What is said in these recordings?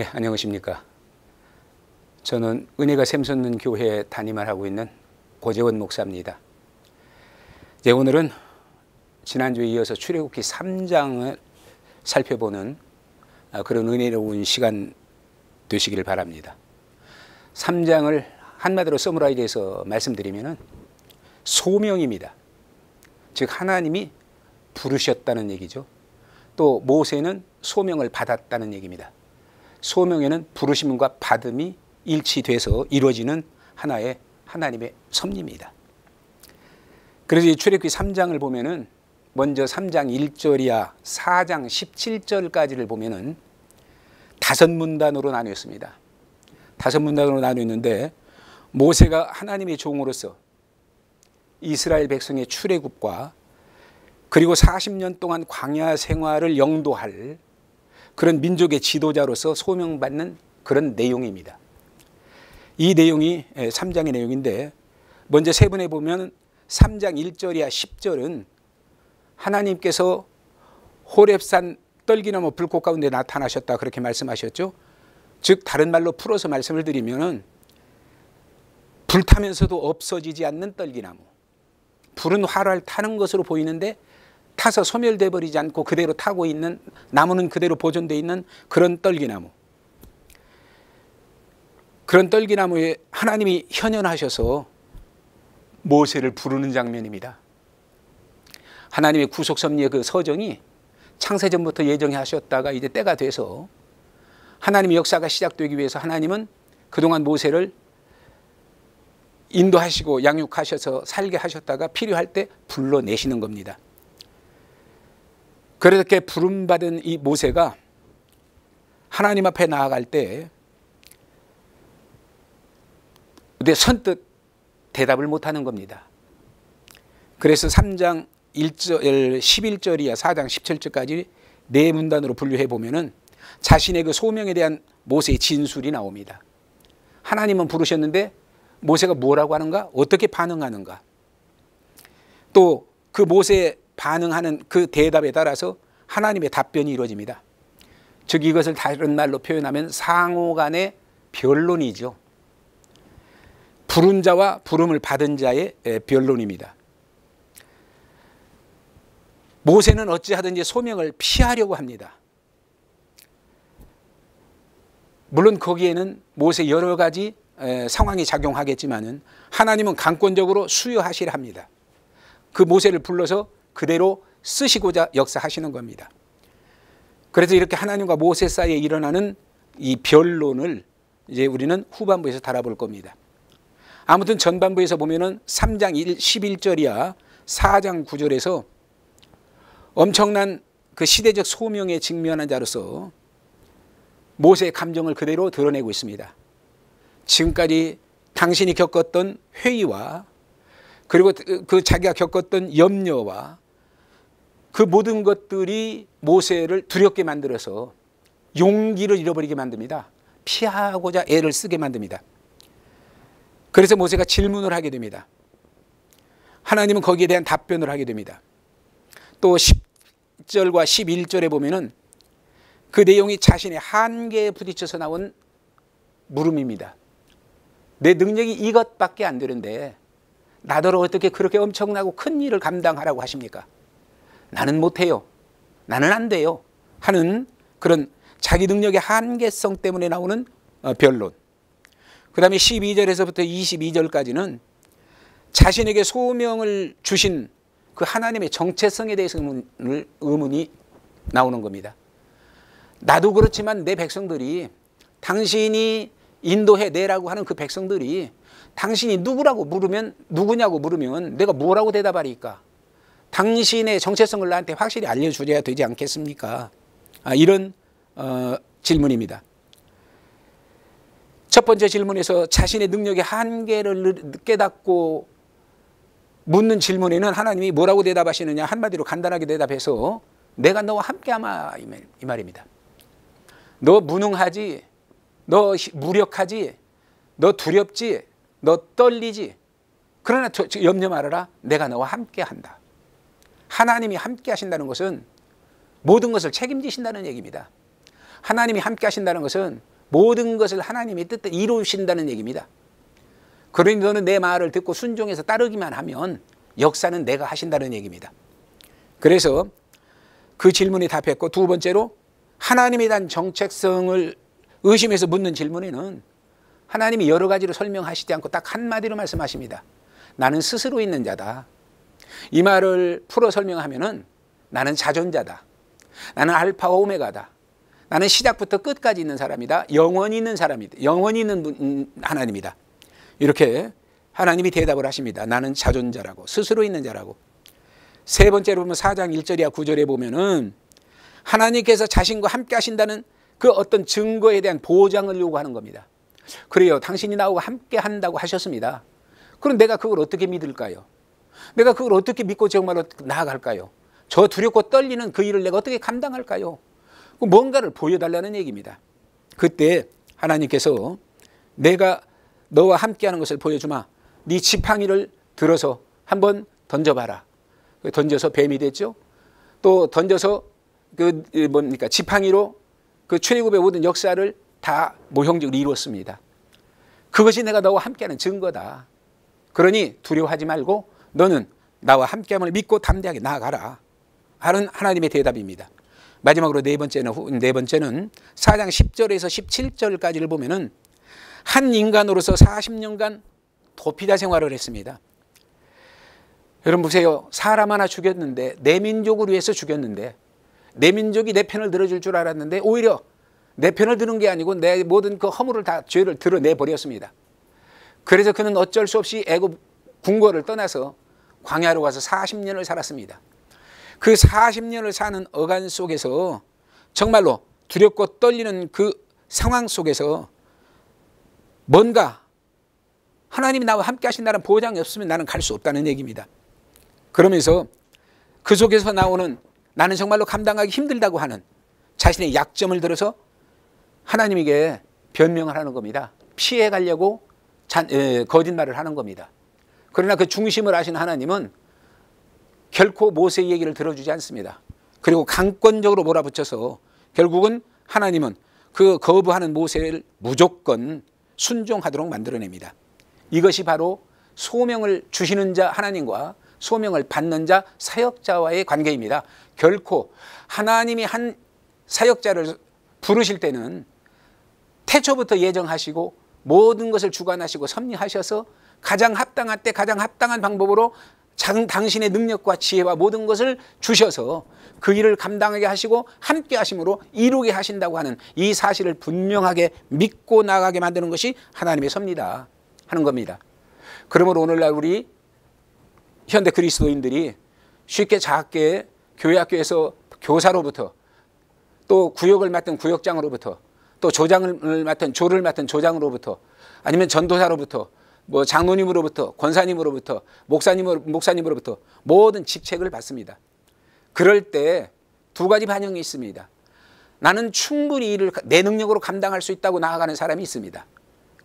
예, 안녕하십니까. 저는 은혜가 샘솟는 교회에 담임을 하고 있는 고재원 목사입니다. 예, 오늘은 지난주에 이어서 출애굽기 3장을 살펴보는 아, 그런 은혜로운 시간 되시길 바랍니다. 3장을 한마디로 서머라이즈해서 말씀드리면은 소명입니다. 즉 하나님이 부르셨다는 얘기죠. 또 모세는 소명을 받았다는 얘기입니다. 소명에는 부르심과 받음이 일치돼서 이루어지는 하나의 하나님의 섭리입니다. 그래서 이 출애굽기 3장을 보면은 먼저 3장 1절이야 4장 17절까지를 보면은 다섯 문단으로 나뉘었습니다. 다섯 문단으로 나뉘었는데 모세가 하나님의 종으로서 이스라엘 백성의 출애굽과 그리고 40년 동안 광야 생활을 영도할 그런 민족의 지도자로서 소명받는 그런 내용입니다. 이 내용이 3장의 예, 내용인데 먼저 세 분에 보면 3장 1절이야 10절은 하나님께서 호랩산 떨기나무 불꽃 가운데 나타나셨다 그렇게 말씀하셨죠. 즉 다른 말로 풀어서 말씀을 드리면은 불타면서도 없어지지 않는 떨기나무. 불은 활활 타는 것으로 보이는데 타서 소멸돼 버리지 않고 그대로 타고 있는 나무는 그대로 보존돼 있는 그런 떨기나무. 그런 떨기나무에 하나님이 현현하셔서 모세를 부르는 장면입니다. 하나님의 구속 섭리의 그 서정이 창세전부터 예정해 하셨다가 이제 때가 돼서 하나님의 역사가 시작되기 위해서 하나님은 그동안 모세를 인도하시고 양육하셔서 살게 하셨다가 필요할 때 불러내시는 겁니다. 그렇게 부름받은 이 모세가 하나님 앞에 나아갈 때 근데 선뜻 대답을 못하는 겁니다. 그래서 3장 1절, 11절 이야 4장 17절까지 네 문단으로 분류해 보면은 자신의 그 소명에 대한 모세의 진술이 나옵니다. 하나님은 부르셨는데 모세가 뭐라고 하는가? 어떻게 반응하는가? 또 그 모세의 반응하는 그 대답에 따라서 하나님의 답변이 이루어집니다. 즉 이것을 다른 말로 표현하면 상호간의 변론이죠. 부른 자와 부름을 받은 자의 변론입니다. 모세는 어찌하든지 소명을 피하려고 합니다. 물론 거기에는 모세 여러 가지 상황이 작용하겠지만은 하나님은 강권적으로 수여하시라 합니다. 그 모세를 불러서 그대로 쓰시고자 역사하시는 겁니다. 그래서 이렇게 하나님과 모세 사이에 일어나는 이 변론을 이제 우리는 후반부에서 달아볼 겁니다. 아무튼 전반부에서 보면은 3장 1, 1절이야 4장 9절에서 엄청난 그 시대적 소명에 직면한 자로서 모세의 감정을 그대로 드러내고 있습니다. 지금까지 당신이 겪었던 회의와 그리고 그 자기가 겪었던 염려와 그 모든 것들이 모세를 두렵게 만들어서 용기를 잃어버리게 만듭니다. 피하고자 애를 쓰게 만듭니다. 그래서 모세가 질문을 하게 됩니다. 하나님은 거기에 대한 답변을 하게 됩니다. 또 10절과 11절에 보면은 그 내용이 자신의 한계에 부딪혀서 나온 물음입니다. 내 능력이 이것밖에 안 되는데 나더러 어떻게 그렇게 엄청나고 큰 일을 감당하라고 하십니까? 나는 못해요. 나는 안 돼요. 하는 그런 자기 능력의 한계성 때문에 나오는 어, 변론. 그 다음에 12절에서부터 22절까지는 자신에게 소명을 주신 그 하나님의 정체성에 대해서 의문을, 의문이 나오는 겁니다. 나도 그렇지만 내 백성들이 당신이 인도해 내라고 하는 그 백성들이 당신이 누구라고 물으면 누구냐고 물으면 내가 뭐라고 대답하리까? 당신의 정체성을 나한테 확실히 알려주려야 되지 않겠습니까? 아, 이런 어, 질문입니다. 첫 번째 질문에서 자신의 능력의 한계를 깨닫고 묻는 질문에는 하나님이 뭐라고 대답하시느냐 한마디로 간단하게 대답해서 내가 너와 함께하마 이 말입니다. 너 무능하지, 너 무력하지, 너 두렵지, 너 떨리지. 그러나 염려 말아라. 내가 너와 함께한다. 하나님이 함께 하신다는 것은 모든 것을 책임지신다는 얘기입니다. 하나님이 함께 하신다는 것은 모든 것을 하나님이 뜻대로 이루신다는 얘기입니다. 그러니 너는 내 말을 듣고 순종해서 따르기만 하면 역사는 내가 하신다는 얘기입니다. 그래서 그 질문이 답했고 두 번째로 하나님에 대한 정체성을 의심해서 묻는 질문에는 하나님이 여러 가지로 설명하시지 않고 딱 한마디로 말씀하십니다. 나는 스스로 있는 자다. 이 말을 풀어 설명하면은 나는 자존자다. 나는 알파와 오메가다. 나는 시작부터 끝까지 있는 사람이다. 영원히 있는 사람이다. 영원히 있는 분, 음, 하나님이다. 이렇게 하나님이 대답을 하십니다. 나는 자존자라고 스스로 있는 자라고. 세 번째로 보면 4장 1절이야 9절에 보면은 하나님께서 자신과 함께 하신다는 그 어떤 증거에 대한 보장을 요구하는 겁니다. 그래요. 당신이 나하고 함께 한다고 하셨습니다. 그럼 내가 그걸 어떻게 믿을까요? 내가 그걸 어떻게 믿고 정말로 나아갈까요? 저 두렵고 떨리는 그 일을 내가 어떻게 감당할까요? 그 뭔가를 보여달라는 얘기입니다. 그때 하나님께서 내가 너와 함께하는 것을 보여주마. 네 지팡이를 들어서 한번 던져봐라. 그 던져서 뱀이 됐죠. 또 던져서 그 뭡니까 지팡이로 그 출애굽의 모든 역사를 다 모형적으로 이루었습니다. 그것이 내가 너와 함께하는 증거다. 그러니 두려워하지 말고 너는 나와 함께함을 믿고 담대하게 나아가라 하는 하나님의 대답입니다. 마지막으로 네 번째는 네 번째는 4장 10절에서 17절까지를 보면은 한 인간으로서 40년간 도피자 생활을 했습니다. 여러분 보세요. 사람 하나 죽였는데 내 민족을 위해서 죽였는데 내 민족이 내 편을 들어줄 줄 알았는데 오히려 내 편을 드는 게 아니고 내 모든 그 허물을 다 죄를 드러내 버렸습니다. 그래서 그는 어쩔 수 없이 애굽 궁궐을 떠나서 광야로 가서 40년을 살았습니다. 그 40년을 사는 어간 속에서 정말로 두렵고 떨리는 그 상황 속에서 뭔가 하나님이 나와 함께 하신다는 보장이 없으면 나는 갈 수 없다는 얘기입니다. 그러면서 그 속에서 나오는 나는 정말로 감당하기 힘들다고 하는 자신의 약점을 들어서 하나님에게 변명을 하는 겁니다. 피해 가려고 거짓말을 하는 겁니다. 그러나 그 중심을 아신 하나님은 결코 모세의 얘기를 들어주지 않습니다. 그리고 강권적으로 몰아붙여서 결국은 하나님은 그 거부하는 모세를 무조건 순종하도록 만들어냅니다. 이것이 바로 소명을 주시는 자 하나님과 소명을 받는 자 사역자와의 관계입니다. 결코 하나님이 한 사역자를 부르실 때는 태초부터 예정하시고 모든 것을 주관하시고 섭리하셔서 가장 합당할때 가장 합당한 방법으로 당신의 능력과 지혜와 모든 것을 주셔서 그 일을 감당하게 하시고 함께 하심으로 이루게 하신다고 하는 이 사실을 분명하게 믿고 나가게 만드는 것이 하나님의 섭니다 하는 겁니다. 그러므로 오늘날 우리 현대 그리스도인들이 쉽게 작게 교회 학교에서 교사로부터 또 구역을 맡은 구역장으로부터 또 조장을 맡은 조를 맡은 조장으로부터 아니면 전도사로부터 뭐 장로님으로부터 권사님으로부터 목사님으로, 목사님으로부터 모든 직책을 받습니다. 그럴 때 두 가지 반영이 있습니다. 나는 충분히 일을 내 능력으로 감당할 수 있다고 나아가는 사람이 있습니다.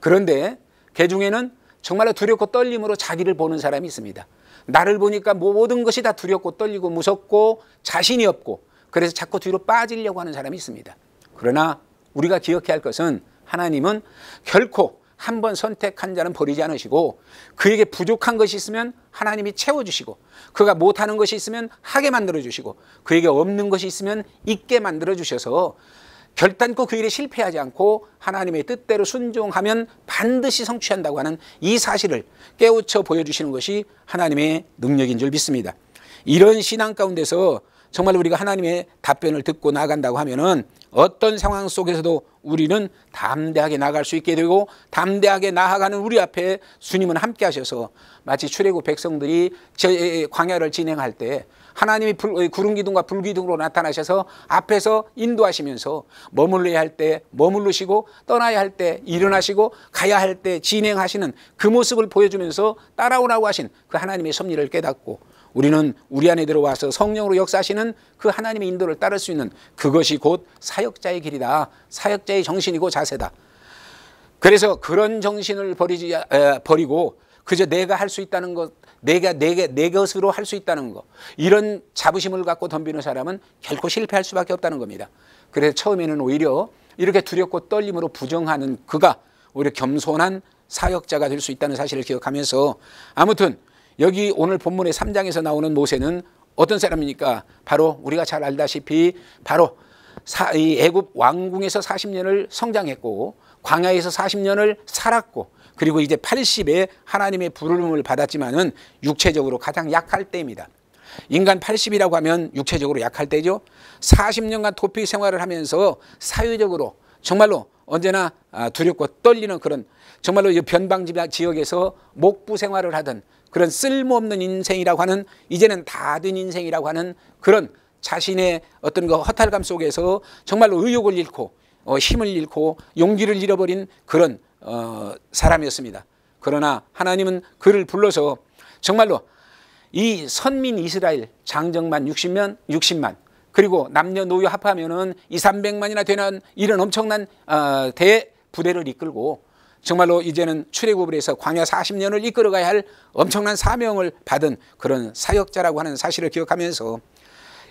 그런데 개 그 중에는 정말로 두렵고 떨림으로 자기를 보는 사람이 있습니다. 나를 보니까 모든 것이 다 두렵고 떨리고 무섭고 자신이 없고 그래서 자꾸 뒤로 빠지려고 하는 사람이 있습니다. 그러나 우리가 기억해야 할 것은 하나님은 결코 한번 선택한 자는 버리지 않으시고 그에게 부족한 것이 있으면 하나님이 채워주시고 그가 못하는 것이 있으면 하게 만들어주시고 그에게 없는 것이 있으면 있게 만들어주셔서 결단코 그 일에 실패하지 않고 하나님의 뜻대로 순종하면 반드시 성취한다고 하는 이 사실을 깨우쳐 보여주시는 것이 하나님의 능력인 줄 믿습니다. 이런 신앙 가운데서 정말 로 우리가 하나님의 답변을 듣고 나간다고 하면은 어떤 상황 속에서도 우리는 담대하게 나갈 수 있게 되고 담대하게 나아가는 우리 앞에 주님은 함께 하셔서 마치 출애굽 백성들이 저 광야를 진행할 때 하나님이 불, 어, 구름 기둥과 불 기둥으로 나타나셔서 앞에서 인도하시면서 머물러야 할 때 머물르시고 떠나야 할 때 일어나시고 가야 할 때 진행하시는 그 모습을 보여주면서 따라오라고 하신 그 하나님의 섭리를 깨닫고 우리는 우리 안에 들어와서 성령으로 역사하시는 그 하나님의 인도를 따를 수 있는 그것이 곧 사역자의 길이다. 사역자의 정신이고 자세다. 그래서 그런 정신을 버리지 에, 버리고 그저 내가 할 수 있다는 것, 내가 내게 내 것으로 할 수 있다는 것 이런 자부심을 갖고 덤비는 사람은 결코 실패할 수밖에 없다는 겁니다. 그래서 처음에는 오히려 이렇게 두렵고 떨림으로 부정하는 그가 오히려 겸손한 사역자가 될 수 있다는 사실을 기억하면서 아무튼 여기 오늘 본문의 3장에서 나오는 모세는 어떤 사람이니까 바로 우리가 잘 알다시피 바로 사, 이 애굽 왕궁에서 40년을 성장했고 광야에서 40년을 살았고 그리고 이제 80에 하나님의 부름을 르 받았지만은 육체적으로 가장 약할 때입니다. 인간 80이라고 하면 육체적으로 약할 때죠. 40년간 도피 생활을 하면서 사회적으로 정말로 언제나 아, 두렵고 떨리는 그런 정말로 변방 지역에서 목부 생활을 하던 그런 쓸모없는 인생이라고 하는 이제는 다 된 인생이라고 하는 그런 자신의 어떤 그 허탈감 속에서 정말로 의욕을 잃고 어, 힘을 잃고 용기를 잃어버린 그런 어, 사람이었습니다. 그러나 하나님은 그를 불러서 정말로 이 선민 이스라엘 장정만 6 0만 60만 그리고 남녀노유 합하면은 2, 300만이나 되는 이런 엄청난 어, 대 부대를 이끌고 정말로 이제는 출애굽을 해서 광야 40년을 이끌어 가야 할 엄청난 사명을 받은 그런 사역자라고 하는 사실을 기억하면서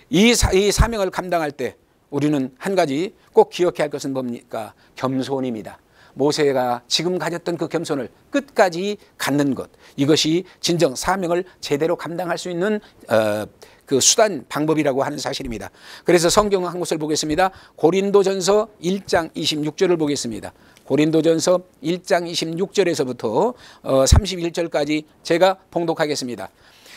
이, 사, 이 사명을 감당할 때 우리는 한 가지 꼭 기억해야 할 것은 뭡니까? 겸손입니다. 모세가 지금 가졌던 그 겸손을 끝까지 갖는 것 이것이 진정 사명을 제대로 감당할 수 있는 어, 그 수단 방법이라고 하는 사실입니다. 그래서 성경 한 곳을 보겠습니다. 고린도전서 1장 26절을 보겠습니다. 고린도전서 1장 26절에서부터 어, 31절까지 제가 봉독하겠습니다.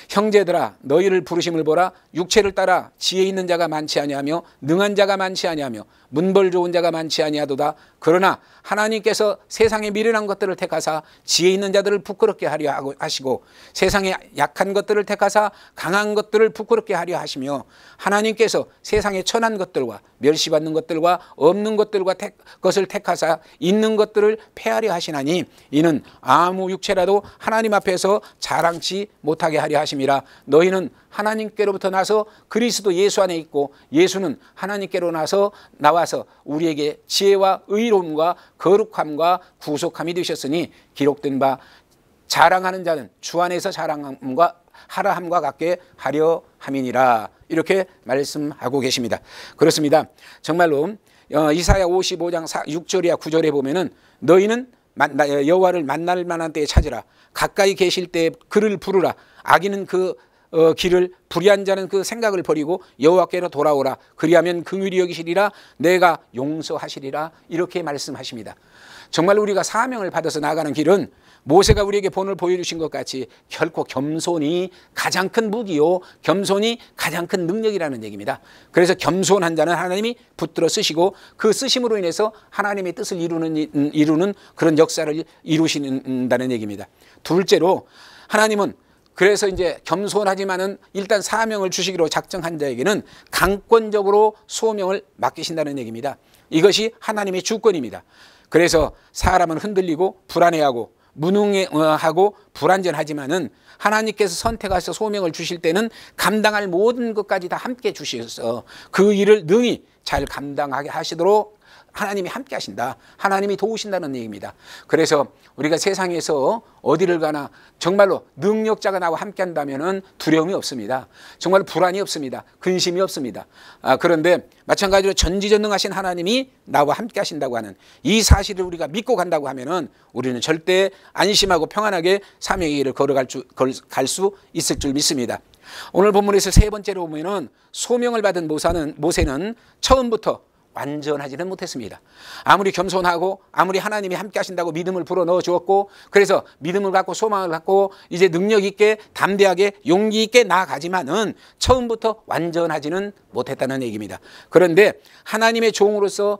형제들아 너희를 부르심을 보라 육체를 따라 지혜 있는 자가 많지 아니하며 능한 자가 많지 아니하며 문벌 좋은 자가 많지 아니하도다 그러나 하나님께서 세상에 미련한 것들을 택하사 지혜 있는 자들을 부끄럽게 하려 하시고 세상에 약한 것들을 택하사 강한 것들을 부끄럽게 하려 하시며 하나님께서 세상에 천한 것들과 멸시받는 것들과 없는 것들과 택, 것을 택하사 있는 것들을 폐하려 하시나니 이는 아무 육체라도 하나님 앞에서 자랑치 못하게 하려 하심이라 너희는 하나님께로부터 나서 그리스도 예수 안에 있고 예수는 하나님께로 나서 나와서 우리에게 지혜와 의로움과 거룩함과 구속함이 되셨으니 기록된 바 자랑하는 자는 주 안에서 자랑함과 하라함과 같게 하려 함이니라 이렇게 말씀하고 계십니다. 그렇습니다. 정말로 어, 이사야 55장 6절이야 9절에 보면은 너희는 여호와를 만날 만한 때에 찾으라 가까이 계실 때 그를 부르라 아기는 그 어, 길을 불의한 자는 그 생각을 버리고 여호와께로 돌아오라 그리하면 긍휼히 그 여기시리라 내가 용서하시리라 이렇게 말씀하십니다. 정말 우리가 사명을 받아서 나가는 길은 모세가 우리에게 본을 보여주신 것 같이 결코 겸손이 가장 큰 무기요 겸손이 가장 큰 능력이라는 얘기입니다. 그래서 겸손한 자는 하나님이 붙들어 쓰시고 그 쓰심으로 인해서 하나님의 뜻을 이루는 이루는 그런 역사를 이루신다는 얘기입니다. 둘째로 하나님은 그래서 이제 겸손하지만은 일단 사명을 주시기로 작정한 자에게는 강권적으로 소명을 맡기신다는 얘기입니다. 이것이 하나님의 주권입니다. 그래서 사람은 흔들리고 불안해하고 무능하고 불완전하지만은 하나님께서 선택하셔 소명을 주실 때는 감당할 모든 것까지 다 함께 주셔서 그 일을 능히 잘 감당하게 하시도록 하나님이 함께 하신다. 하나님이 도우신다는 얘기입니다. 그래서 우리가 세상에서 어디를 가나 정말로 능력자가 나와 함께 한다면은 두려움이 없습니다. 정말 불안이 없습니다. 근심이 없습니다. 아, 그런데 마찬가지로 전지전능하신 하나님이 나와 함께 하신다고 하는 이 사실을 우리가 믿고 간다고 하면은 우리는 절대 안심하고 평안하게 사명의 길을 걸어갈 줄갈수 있을 줄 믿습니다. 오늘 본문에서 세 번째로 보면은 소명을 받은 모사는 모세는 처음부터 완전하지는 못했습니다. 아무리 겸손하고 아무리 하나님이 함께 하신다고 믿음을 불어넣어 주었고 그래서 믿음을 갖고 소망을 갖고 이제 능력 있게 담대하게 용기 있게 나아가지만은 처음부터 완전하지는 못했다는 얘기입니다. 그런데 하나님의 종으로서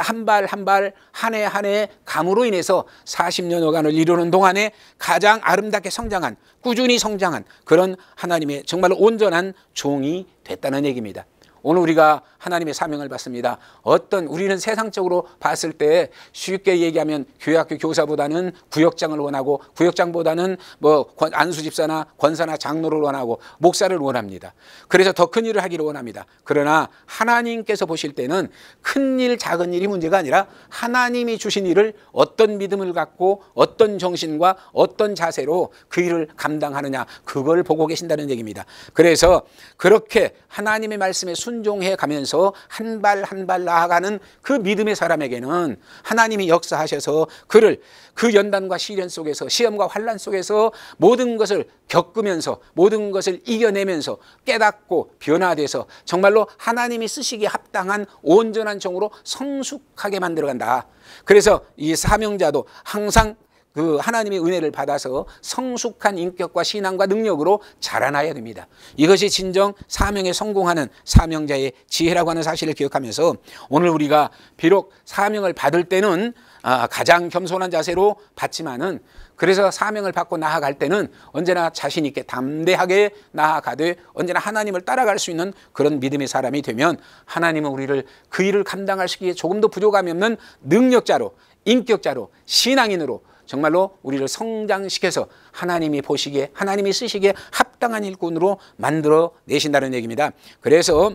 한 발 한 발 한 해 한 해 감으로 인해서 40년여간을 이루는 동안에 가장 아름답게 성장한 꾸준히 성장한 그런 하나님의 정말 온전한 종이 됐다는 얘기입니다. 오늘 우리가 하나님의 사명을 받습니다. 어떤 우리는 세상적으로 봤을 때 쉽게 얘기하면 교회 학교 교사보다는 구역장을 원하고 구역장보다는 뭐 안수 집사나 권사나 장로를 원하고 목사를 원합니다. 그래서 더 큰 일을 하기를 원합니다. 그러나 하나님께서 보실 때는 큰 일, 작은 일이 문제가 아니라 하나님이 주신 일을 어떤 믿음을 갖고 어떤 정신과 어떤 자세로 그 일을 감당하느냐 그걸 보고 계신다는 얘기입니다. 그래서 그렇게 하나님의 말씀에 순 순종해 가면서 한 발 한 발 나아가는 그 믿음의 사람에게는 하나님이 역사하셔서 그를 그 연단과 시련 속에서 시험과 환란 속에서 모든 것을 겪으면서 모든 것을 이겨내면서 깨닫고 변화돼서 정말로 하나님이 쓰시기에 합당한 온전한 종으로 성숙하게 만들어간다. 그래서 이 사명자도 항상 그 하나님의 은혜를 받아서 성숙한 인격과 신앙과 능력으로 자라나야 됩니다. 이것이 진정 사명에 성공하는 사명자의 지혜라고 하는 사실을 기억하면서 오늘 우리가 비록 사명을 받을 때는 아, 가장 겸손한 자세로 받지만은 그래서 사명을 받고 나아갈 때는 언제나 자신 있게 담대하게 나아가되 언제나 하나님을 따라갈 수 있는 그런 믿음의 사람이 되면 하나님은 우리를 그 일을 감당할 시기에 조금도 부족함이 없는 능력자로 인격자로 신앙인으로 정말로 우리를 성장시켜서 하나님이 보시기에 하나님이 쓰시기에 합당한 일꾼으로 만들어 내신다는 얘기입니다. 그래서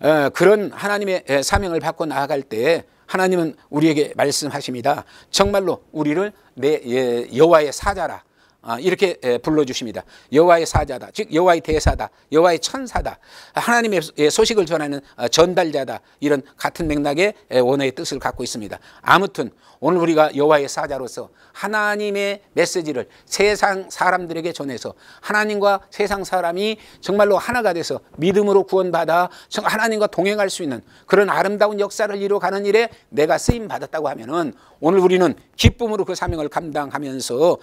어, 그런 하나님의 사명을 받고 나아갈 때 하나님은 우리에게 말씀하십니다. 정말로 우리를 내 예, 여호와의 사자라. 아, 이렇게 불러주십니다. 여호와의 사자다, 즉 여호와의 대사다, 여호와의 천사다, 하나님의 예, 소식을 전하는 어, 전달자다 이런 같은 맥락의 원어의 뜻을 갖고 있습니다. 아무튼 오늘 우리가 여호와의 사자로서 하나님의 메시지를 세상 사람들에게 전해서 하나님과 세상 사람이 정말로 하나가 돼서 믿음으로 구원받아 하나님과 동행할 수 있는 그런 아름다운 역사를 이루어가는 일에 내가 쓰임 받았다고 하면은 오늘 우리는 기쁨으로 그 사명을 감당하면서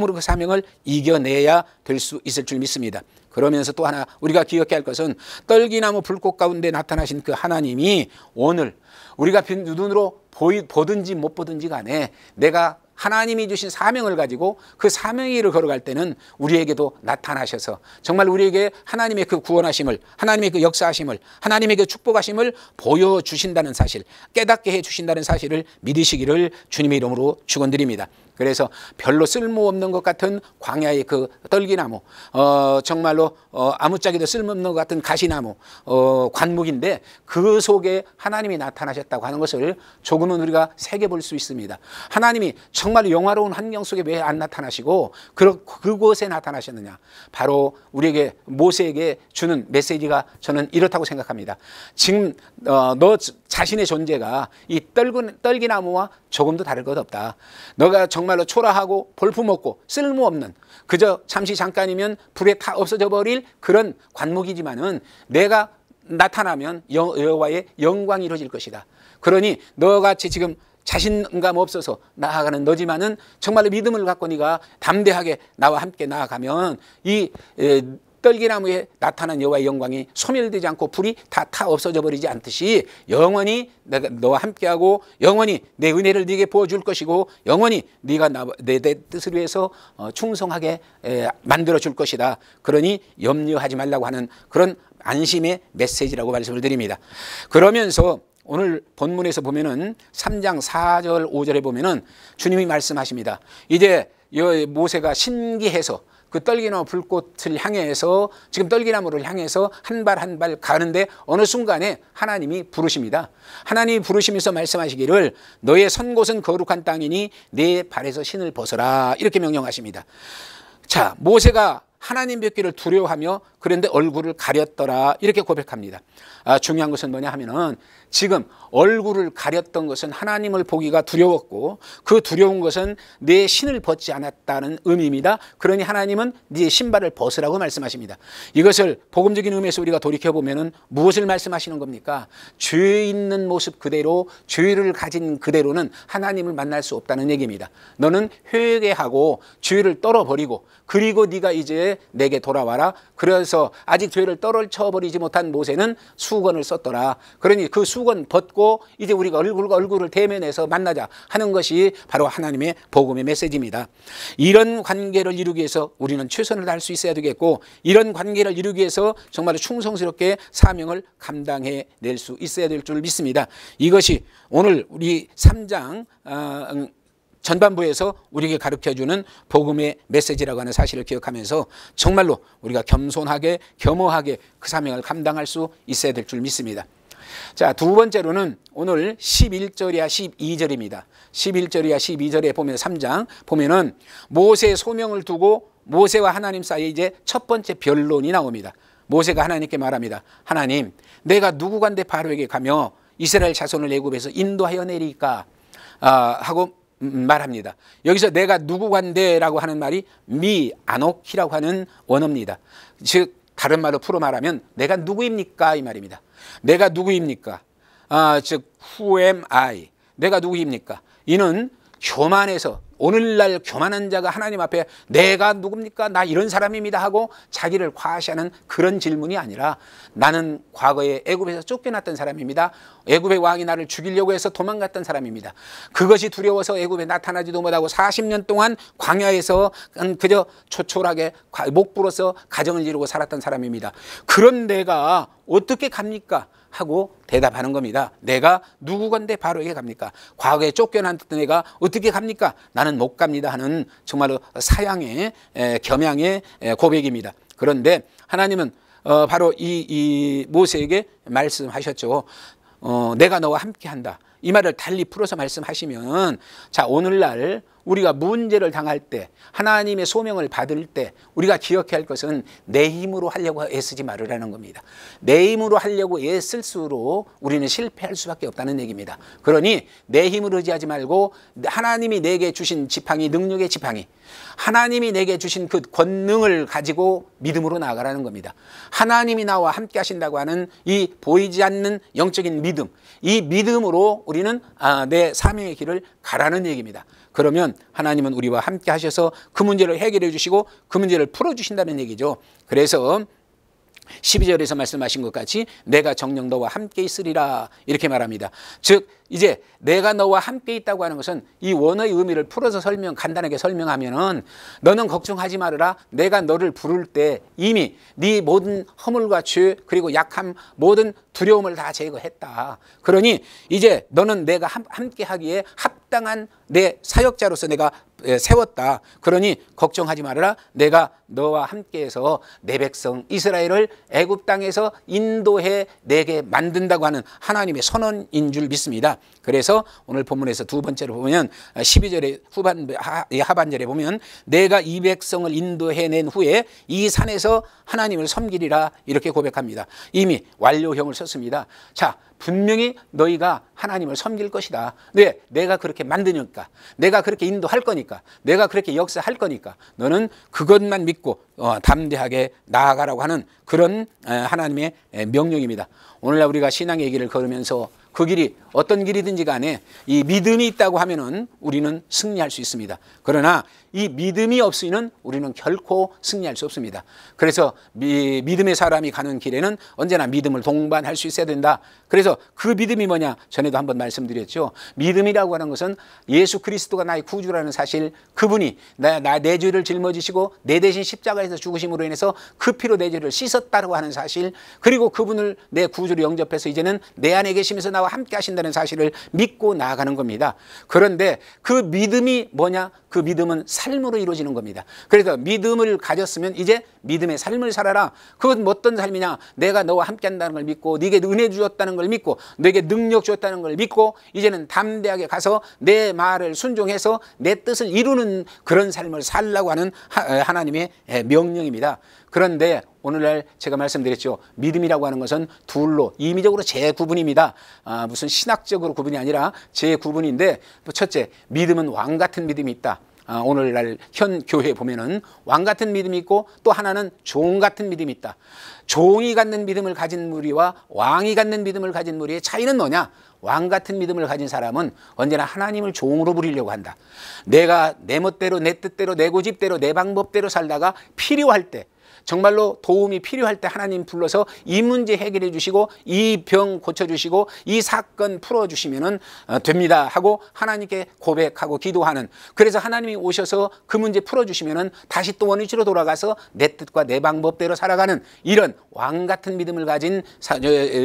기쁨으로 그 사명을 이겨내야 될 수 있을 줄 믿습니다. 그러면서 또 하나 우리가 기억해야 할 것은 떨기나무 불꽃 가운데 나타나신 그 하나님이 오늘 우리가 빈 눈으로 보든지 못 보든지 간에 내가 하나님이 주신 사명을 가지고 그 사명의 일을 걸어갈 때는 우리에게도 나타나셔서 정말 우리에게 하나님의 그 구원하심을 하나님의 그 역사하심을 하나님의 그 축복하심을 보여주신다는 사실 깨닫게 해주신다는 사실을 믿으시기를 주님의 이름으로 축원드립니다 그래서 별로 쓸모없는 것 같은 광야의 그 떨기나무, 어, 정말로 어, 아무짝에도 쓸모없는 것 같은 가시나무, 어, 관목인데 그 속에 하나님이 나타나셨다고 하는 것을 조금은 우리가 새겨볼 수 있습니다. 하나님이 정말 영화로운 환경 속에 왜 안 나타나시고 그, 그곳에 나타나셨느냐? 바로 우리에게 모세에게 주는 메시지가 저는 이렇다고 생각합니다. 지금 어, 너 자신의 존재가 이 떨근, 떨기나무와 조금도 다를 것 없다. 너가 정말 정말로 초라하고 볼품없고 쓸모없는 그저 잠시 잠깐이면 불에 타 없어져 버릴 그런 관목이지만은 내가 나타나면 여호와의 영광이 이루어질 것이다. 그러니 너같이 지금 자신감 없어서 나아가는 너지만은 정말로 믿음을 갖고 네가 담대하게 나와 함께 나아가면 이 떨기나무에 나타난 여호와의 영광이 소멸되지 않고 불이 다 타 없어져 버리지 않듯이 영원히 내가 너와 함께하고 영원히 내 은혜를 네게 부어줄 것이고 영원히 네가 나, 내, 내 뜻을 위해서 어, 충성하게 만들어 줄 것이다. 그러니 염려하지 말라고 하는 그런 안심의 메시지라고 말씀을 드립니다. 그러면서 오늘 본문에서 보면은 3장 4절 5절에 보면은 주님이 말씀하십니다. 이제 모세가 신기해서 그 떨기나무 불꽃을 향해서 지금 떨기나무를 향해서 한 발 한 발 가는데 어느 순간에 하나님이 부르십니다. 하나님이 부르시면서 말씀하시기를 너의 선곳은 거룩한 땅이니 내 발에서 신을 벗어라 이렇게 명령하십니다. 자 모세가 하나님 뵙기를 두려워하며 그런데 얼굴을 가렸더라 이렇게 고백합니다. 아, 중요한 것은 뭐냐 하면은 지금 얼굴을 가렸던 것은 하나님을 보기가 두려웠고 그 두려운 것은 내 신을 벗지 않았다는 의미입니다. 그러니 하나님은 네 신발을 벗으라고 말씀하십니다. 이것을 복음적인 의미에서 우리가 돌이켜 보면은 무엇을 말씀하시는 겁니까? 죄 있는 모습 그대로 죄를 가진 그대로는 하나님을 만날 수 없다는 얘기입니다. 너는 회개하고 죄를 떨어버리고 그리고 네가 이제 내게 돌아와라. 그래서 아직 죄를 떨어쳐 버리지 못한 모세는 수건을 썼더라. 그러니 그수 수건 벗고 이제 우리가 얼굴과 얼굴을 대면해서 만나자 하는 것이 바로 하나님의 복음의 메시지입니다. 이런 관계를 이루기 위해서 우리는 최선을 다할 수 있어야 되겠고 이런 관계를 이루기 위해서 정말 충성스럽게 사명을 감당해 낼 수 있어야 될 줄 믿습니다. 이것이 오늘 우리 3장 어, 음, 전반부에서 우리에게 가르쳐주는 복음의 메시지라고 하는 사실을 기억하면서 정말로 우리가 겸손하게 겸허하게 그 사명을 감당할 수 있어야 될 줄 믿습니다. 자, 두 번째로는 오늘 11절이야 12절입니다. 11절이야 12절에 보면 3장 보면은 모세의 소명을 두고 모세와 하나님 사이에 이제 첫 번째 변론이 나옵니다. 모세가 하나님께 말합니다. 하나님, 내가 누구간데 바로에게 가며 이스라엘 자손을 애굽에서 인도하여 내리까 아, 하고 음, 음, 말합니다. 여기서 내가 누구간데라고 하는 말이 미아노키라고 하는 원어입니다. 즉 다른 말로 풀어 말하면 내가 누구입니까? 이 말입니다. 내가 누구입니까? 아, 즉 who am I? 내가 누구입니까? 이는 교만에서 오늘날 교만한 자가 하나님 앞에 내가 누굽니까? 나 이런 사람입니다 하고 자기를 과시하는 그런 질문이 아니라 나는 과거에 애굽에서 쫓겨났던 사람입니다. 애굽의 왕이 나를 죽이려고 해서 도망갔던 사람입니다. 그것이 두려워서 애굽에 나타나지도 못하고 40년 동안 광야에서 음, 그저 초촐하게 목부어서 가정을 이루고 살았던 사람입니다. 그런 내가 어떻게 갑니까? 하고 대답하는 겁니다. 내가 누구건데 바로에게 갑니까? 과거에 쫓겨났던 가 어떻게 갑니까? 나는 못 갑니다 하는 정말로 사양의 겸양의 고백입니다. 그런데 하나님은 어, 바로 이, 이 모세에게 말씀하셨죠. 어, 내가 너와 함께 한다. 이 말을 달리 풀어서 말씀하시면 자 오늘날 우리가 문제를 당할 때 하나님의 소명을 받을 때 우리가 기억해야 할 것은 내 힘으로 하려고 애쓰지 말으라는 겁니다. 내 힘으로 하려고 애쓸수록 우리는 실패할 수밖에 없다는 얘기입니다. 그러니 내 힘을 의지하지 말고 하나님이 내게 주신 지팡이 능력의 지팡이 하나님이 내게 주신 그 권능을 가지고 믿음으로 나아가라는 겁니다. 하나님이 나와 함께 하신다고 하는 이 보이지 않는 영적인 믿음 이 믿음으로 우리는 아, 내 사명의 길을 가라는 얘기입니다. 그러면 하나님은 우리와 함께 하셔서 그 문제를 해결해 주시고 그 문제를 풀어 주신다는 얘기죠. 그래서 12절에서 말씀하신 것 같이 내가 정령 너와 함께 있으리라 이렇게 말합니다. 즉 이제 내가 너와 함께 있다고 하는 것은 이 원어의 의미를 풀어서 설명 간단하게 설명하면은 너는 걱정하지 말아라. 내가 너를 부를 때 이미 네 모든 허물과 죄 그리고 약함 모든 두려움을 다 제거했다. 그러니 이제 너는 내가 함께 하기에 합 합당한 내 사역자로서 내가 세웠다. 그러니 걱정하지 말아라. 내가 너와 함께해서 내 백성 이스라엘을 애굽 땅에서 인도해 내게 만든다고 하는 하나님의 선언인 줄 믿습니다. 그래서 오늘 본문에서 두 번째로 보면 12절의 아, 후반 하반절에 보면 내가 이 백성을 인도해 낸 후에 이 산에서 하나님을 섬기리라 이렇게 고백합니다. 이미 완료형을 썼습니다. 자, 분명히 너희가 하나님을 섬길 것이다. 왜? 네, 내가 그렇게 만드니까. 내가 그렇게 인도할 거니까. 내가 그렇게 역사할 거니까. 너는 그것만 믿고 어, 담대하게 나아가라고 하는 그런 하나님의 명령입니다. 오늘날 우리가 신앙 얘기를 걸으면서 그 길이 어떤 길이든지 간에 이 믿음이 있다고 하면은 우리는 승리할 수 있습니다. 그러나 이 믿음이 없이는 우리는 결코 승리할 수 없습니다. 그래서 미, 믿음의 사람이 가는 길에는 언제나 믿음을 동반할 수 있어야 된다. 그래서 그 믿음이 뭐냐? 전에도 한번 말씀드렸죠. 믿음이라고 하는 것은 예수 그리스도가 나의 구주라는 사실 그분이 나, 나, 내 죄를 짊어지시고 내 대신 십자가에서 죽으심으로 인해서 그 피로 내 죄를 씻었다고 하는 사실 그리고 그분을 내 구주로 영접해서 이제는 내 안에 계시면서 나와 함께 하신다는 사실을 믿고 나아가는 겁니다. 그런데 그 믿음이 뭐냐? 그 믿음은 삶으로 이루어지는 겁니다. 그래서 믿음을 가졌으면 이제 믿음의 삶을 살아라. 그건 어떤 삶이냐? 내가 너와 함께 한다는 걸 믿고 네게 은혜 주었다는 걸 믿고 네게 능력 주었다는 걸 믿고 이제는 담대하게 가서 내 말을 순종해서 내 뜻을 이루는 그런 삶을 살라고 하는 하나님의 명령입니다. 그런데 오늘날 제가 말씀드렸죠. 믿음이라고 하는 것은 둘로 임의적으로 재구분입니다. 아, 무슨 신학적으로 구분이 아니라 재구분인데 첫째 믿음은 왕 같은 믿음이 있다. 아, 오늘날 현 교회에 보면은 왕 같은 믿음이 있고 또 하나는 종 같은 믿음이 있다. 종이 갖는 믿음을 가진 무리와 왕이 갖는 믿음을 가진 무리의 차이는 뭐냐? 왕 같은 믿음을 가진 사람은 언제나 하나님을 종으로 부리려고 한다. 내가 내 멋대로 내 뜻대로 내 고집대로 내 방법대로 살다가 필요할 때 정말로 도움이 필요할 때 하나님 불러서 이 문제 해결해 주시고 이 병 고쳐 주시고 이 사건 풀어 주시면은 어, 됩니다 하고 하나님께 고백하고 기도하는 그래서 하나님이 오셔서 그 문제 풀어 주시면은 다시 또 원위치로 돌아가서 내 뜻과 내 방법대로 살아가는 이런 왕 같은 믿음을 가진 사,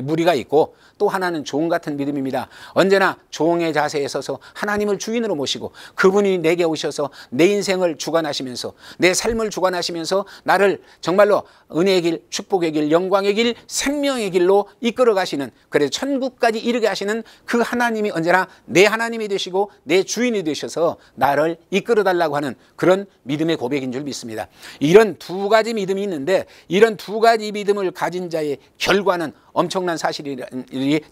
무리가 있고 또 하나는 종 같은 믿음입니다. 언제나 종의 자세에 서서 하나님을 주인으로 모시고 그분이 내게 오셔서 내 인생을 주관하시면서 내 삶을 주관하시면서 나를 정 정말로 은혜의 길, 축복의 길, 영광의 길, 생명의 길로 이끌어 가시는 그래서 천국까지 이르게 하시는 그 하나님이 언제나 내 하나님이 되시고 내 주인이 되셔서 나를 이끌어 달라고 하는 그런 믿음의 고백인 줄 믿습니다. 이런 두 가지 믿음이 있는데 이런 두 가지 믿음을 가진 자의 결과는 엄청난 사실이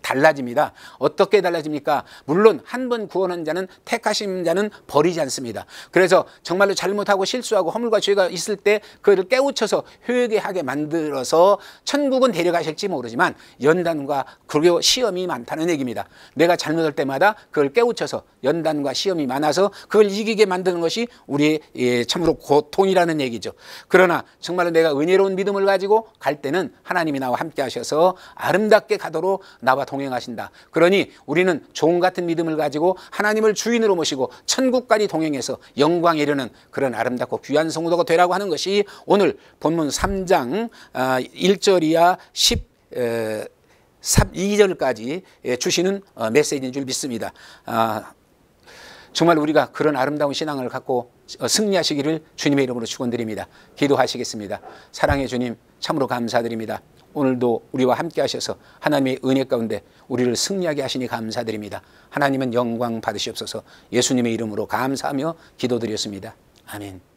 달라집니다. 어떻게 달라집니까? 물론 한 번 구원한 자는 택하신 자는 버리지 않습니다. 그래서 정말로 잘못하고 실수하고 허물과 죄가 있을 때 그를 깨우쳐서 회개하게 만들어서 천국은 데려가실지 모르지만 연단과 그리고 시험이 많다는 얘기입니다. 내가 잘못할 때마다 그걸 깨우쳐서 연단과 시험이 많아서 그걸 이기게 만드는 것이 우리의 예, 참으로 고통이라는 얘기죠. 그러나 정말로 내가 은혜로운 믿음을 가지고 갈 때는 하나님이 나와 함께 하셔서 아름답게 가도록 나와 동행하신다. 그러니 우리는 종 같은 믿음을 가지고 하나님을 주인으로 모시고 천국까지 동행해서 영광에 이르는 그런 아름답고 귀한 성도가 되라고 하는 것이 오늘 본문 3장 1절 아, 이하 10 2절까지 예, 주시는 어, 메시지인 줄 믿습니다. 아, 정말 우리가 그런 아름다운 신앙을 갖고 어, 승리하시기를 주님의 이름으로 축원드립니다. 기도하시겠습니다. 사랑의 주님 참으로 감사드립니다. 오늘도 우리와 함께 하셔서 하나님의 은혜 가운데 우리를 승리하게 하시니 감사드립니다. 하나님은 영광 받으시옵소서 예수님의 이름으로 감사하며 기도드렸습니다. 아멘.